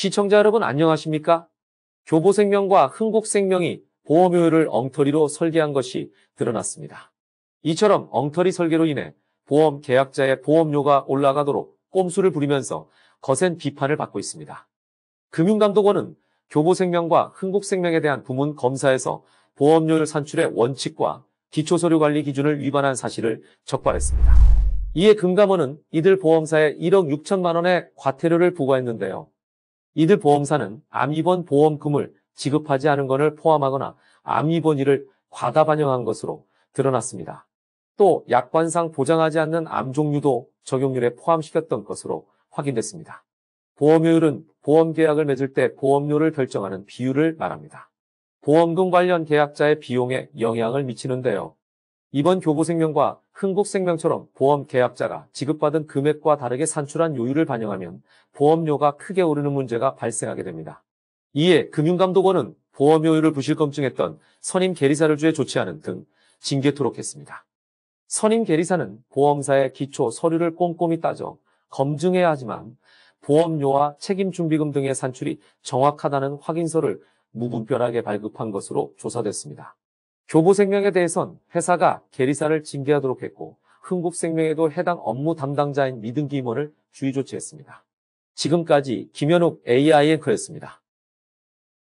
시청자 여러분 안녕하십니까? 교보생명과 흥국생명이 보험효율을 엉터리로 설계한 것이 드러났습니다. 이처럼 엉터리 설계로 인해 보험 계약자의 보험료가 올라가도록 꼼수를 부리면서 거센 비판을 받고 있습니다. 금융감독원은 교보생명과 흥국생명에 대한 부문 검사에서 보험료율 산출의 원칙과 기초서류관리 기준을 위반한 사실을 적발했습니다. 이에 금감원은 이들 보험사에 1억 6천만 원의 과태료를 부과했는데요. 이들 보험사는 암입원 보험금을 지급하지 않은 것을 포함하거나 암입원일을 과다 반영한 것으로 드러났습니다. 또 약관상 보장하지 않는 암 종류도 적용률에 포함시켰던 것으로 확인됐습니다. 보험료율은 보험 계약을 맺을 때 보험료를 결정하는 비율을 말합니다. 보험금 관련 계약자의 비용에 영향을 미치는데요. 이번 교부생명과 흥국생명처럼 보험 계약자가 지급받은 금액과 다르게 산출한 요율을 반영하면 보험료가 크게 오르는 문제가 발생하게 됩니다. 이에 금융감독원은 보험요율을 부실검증했던 선임 계리사를 주에 조치하는 등 징계토록 했습니다. 선임 계리사는 보험사의 기초 서류를 꼼꼼히 따져 검증해야 하지만 보험료와 책임준비금 등의 산출이 정확하다는 확인서를 무분별하게 발급한 것으로 조사됐습니다. 교보생명에 대해선 회사가 계리사를 징계하도록 했고 흥국생명에도 해당 업무 담당자인 미등기 임원을 주의 조치했습니다. 지금까지 김현욱 AI앵커였습니다.